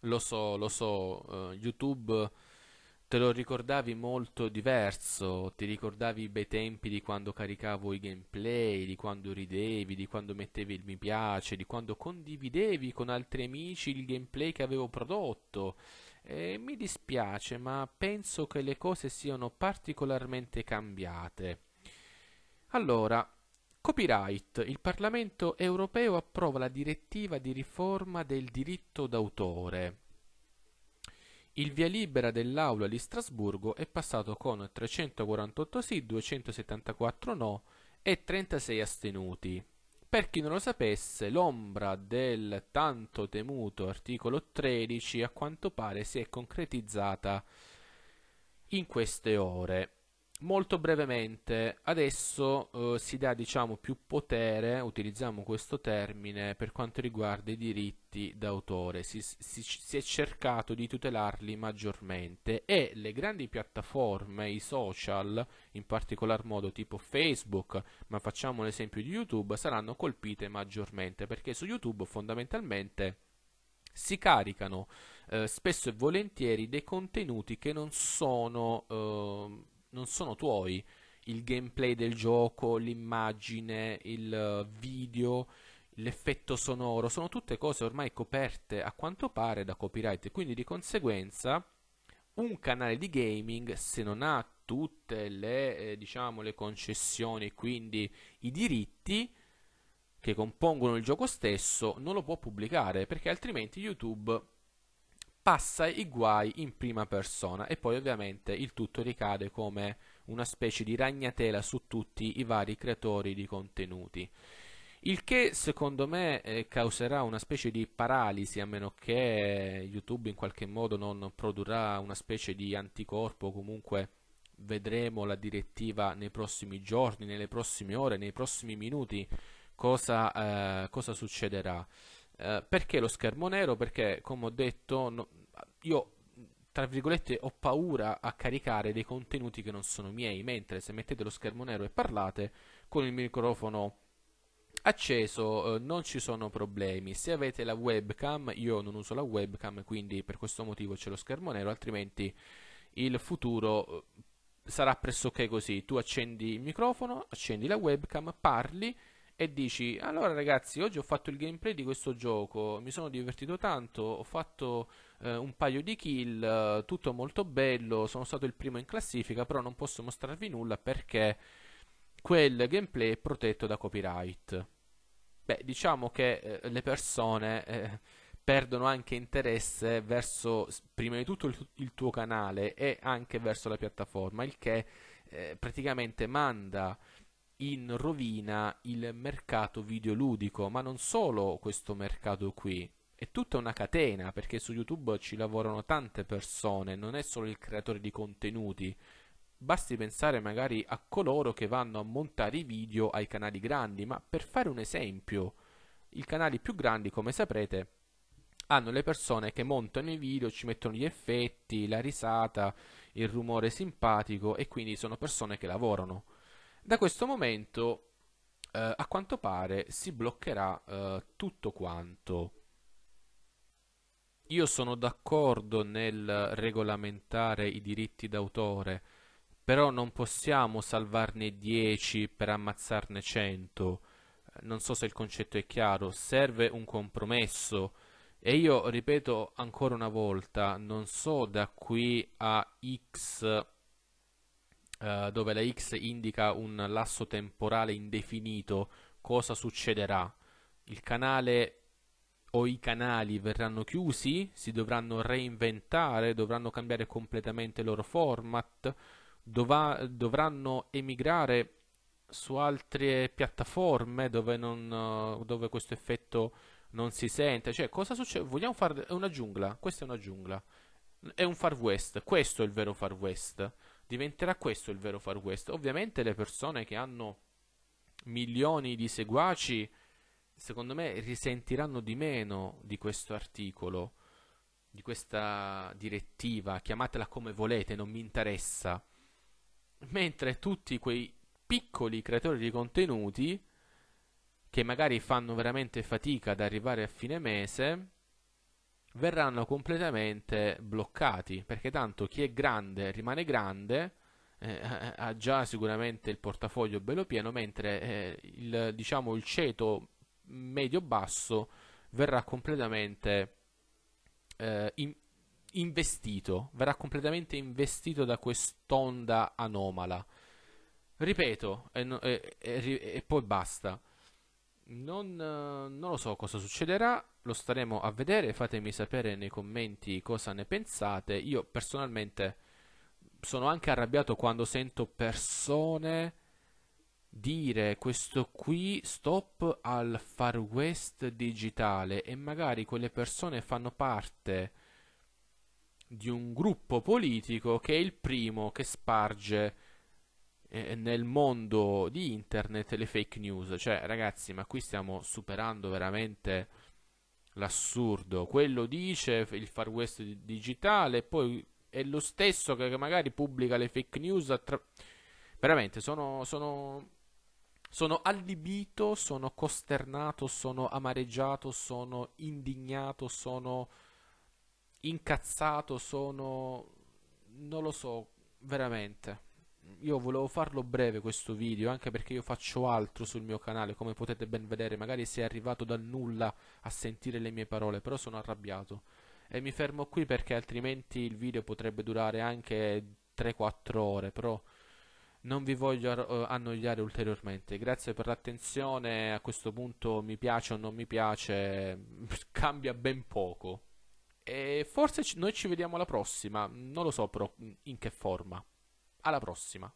Lo so, lo so, uh, YouTube te lo ricordavi molto diverso, ti ricordavi i bei tempi di quando caricavo i gameplay, di quando ridevi, di quando mettevi il mi piace, di quando condividevi con altri amici il gameplay che avevo prodotto. E mi dispiace, ma penso che le cose siano particolarmente cambiate. Allora, Copyright. Il Parlamento europeo approva la direttiva di riforma del diritto d'autore. Il via libera dell'Aula di Strasburgo è passato con 348 sì, 274 no e 36 astenuti. Per chi non lo sapesse, l'ombra del tanto temuto articolo 13 a quanto pare si è concretizzata in queste ore. Molto brevemente, adesso eh, si dà diciamo, più potere, utilizziamo questo termine, per quanto riguarda i diritti d'autore, si, si, si, è cercato di tutelarli maggiormente e le grandi piattaforme, i social, in particolar modo tipo Facebook, ma facciamo un esempio di YouTube, saranno colpite maggiormente perché su YouTube fondamentalmente si caricano eh, spesso e volentieri dei contenuti che non sono... Eh, non sono tuoi. Il gameplay del gioco, l'immagine, il eh, video, l'effetto sonoro, sono tutte cose ormai coperte a quanto pare da copyright. Quindi di conseguenza un canale di gaming, se non ha tutte le, eh, diciamo, le concessioni, quindi i diritti, che compongono il gioco stesso non lo può pubblicare perché altrimenti YouTube passa i guai in prima persona e poi ovviamente il tutto ricade come una specie di ragnatela su tutti i vari creatori di contenuti. Il che secondo me eh, causerà una specie di paralisi a meno che YouTube in qualche modo non produrrà una specie di anticorpo, comunque vedremo la direttiva nei prossimi giorni, nelle prossime ore, nei prossimi minuti cosa, eh, cosa succederà. Eh, perché lo schermo nero? Perché, come ho detto, no, io tra virgolette ho paura a caricare dei contenuti che non sono miei, mentre se mettete lo schermo nero e parlate con il microfono acceso eh, non ci sono problemi. Se avete la webcam, io non uso la webcam, quindi per questo motivo c'è lo schermo nero, altrimenti il futuro eh, sarà pressoché così. Tu accendi il microfono, accendi la webcam, parli e dici allora ragazzi oggi ho fatto il gameplay di questo gioco, mi sono divertito tanto, ho fatto eh, un paio di kill, tutto molto bello, sono stato il primo in classifica, però non posso mostrarvi nulla perché quel gameplay è protetto da copyright. Beh, diciamo che eh, le persone eh, perdono anche interesse verso prima di tutto il, il, tuo canale e anche verso la piattaforma, il che eh, praticamente manda in rovina il mercato videoludico, ma non solo questo mercato qui. È tutta una catena perché su YouTube ci lavorano tante persone, non è solo il creatore di contenuti. Basti pensare magari a coloro che vanno a montare i video ai canali grandi, ma per fare un esempio, i canali più grandi, come saprete, hanno le persone che montano i video, ci mettono gli effetti, la risata, il rumore simpatico e quindi sono persone che lavorano da questo momento, eh, a quanto pare, si bloccherà eh, tutto quanto. Io sono d'accordo nel regolamentare i diritti d'autore, però non possiamo salvarne 10 per ammazzarne 100. Non so se il concetto è chiaro, serve un compromesso. E io ripeto ancora una volta, non so da qui a X eh, dove la X indica un lasso temporale indefinito, cosa succederà? Il canale o i canali verranno chiusi, si dovranno reinventare, dovranno cambiare completamente il loro format, dov- dovranno emigrare su altre piattaforme dove, non, dove, questo effetto non si sente. Cioè, cosa succede? Vogliamo fare una giungla? Questa è una giungla. È un far west. Questo è il vero far west diventerà questo il vero far west. Ovviamente le persone che hanno milioni di seguaci, secondo me, risentiranno di meno di questo articolo, di questa direttiva, chiamatela come volete, non mi interessa. Mentre tutti quei piccoli creatori di contenuti che magari fanno veramente fatica ad arrivare a fine mese, verranno completamente bloccati, perché tanto chi è grande rimane grande, eh, ha già sicuramente il portafoglio bello pieno, mentre eh, il, diciamo, il ceto medio-basso verrà completamente eh, in, investito, verrà completamente investito da quest'onda anomala. Ripeto, e, e, e, e poi basta. Non, eh, non, lo so cosa succederà, lo staremo a vedere, fatemi sapere nei commenti cosa ne pensate. Io personalmente sono anche arrabbiato quando sento persone dire questo qui stop al far west digitale e magari quelle persone fanno parte di un gruppo politico che è il primo che sparge eh, nel mondo di internet le fake news. Cioè, ragazzi, ma qui stiamo superando veramente l'assurdo. Quello dice il far west digitale, poi è lo stesso che magari pubblica le fake news. Attra- veramente, sono, sono, sono allibito, sono costernato, sono amareggiato, sono indignato, sono incazzato, sono... non lo so, veramente io volevo farlo breve questo video anche perché io faccio altro sul mio canale come potete ben vedere magari sei arrivato dal nulla a sentire le mie parole però sono arrabbiato e mi fermo qui perché altrimenti il video potrebbe durare anche 3-4 ore però non vi voglio eh, annoiare ulteriormente grazie per l'attenzione a questo punto mi piace o non mi piace cambia ben poco e forse noi ci vediamo alla prossima non lo so però in che forma alla prossima!